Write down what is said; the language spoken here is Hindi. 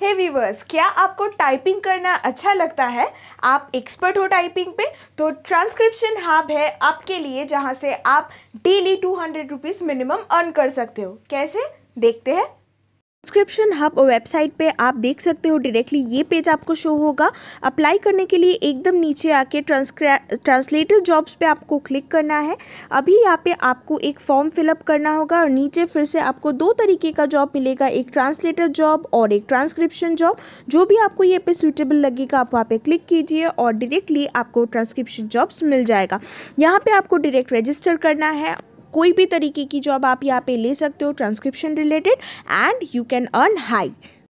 हे hey वीवर्स क्या आपको टाइपिंग करना अच्छा लगता है आप एक्सपर्ट हो टाइपिंग पे तो ट्रांसक्रिप्शन हब है आपके लिए जहाँ से आप daily two hundred rupees minimum earn कर सकते हो कैसे देखते हैं सब्सक्रिप्शन हब वेबसाइट पे आप देख सकते हो डायरेक्टली ये पेज आपको शो होगा अप्लाई करने के लिए एकदम नीचे आके ट्रांसक्रा ट्रांसलेटर जॉब्स पे आपको क्लिक करना है अभी यहाँ पे आपको एक फॉर्म फिलअप करना होगा और नीचे फिर से आपको दो तरीके का जॉब मिलेगा एक ट्रांसलेटर जॉब और एक ट्रांसक्रिप्शन जॉब जो भी आपको ये पे सूटेबल लगेगा आप वहाँ पर क्लिक कीजिए और डायरेक्टली आपको ट्रांसक्रिप्शन जॉब्स मिल जाएगा यहाँ पर आपको डायरेक्ट रजिस्टर करना है कोई भी तरीके की जॉब आप यहाँ पे ले सकते हो transcription related and you can earn high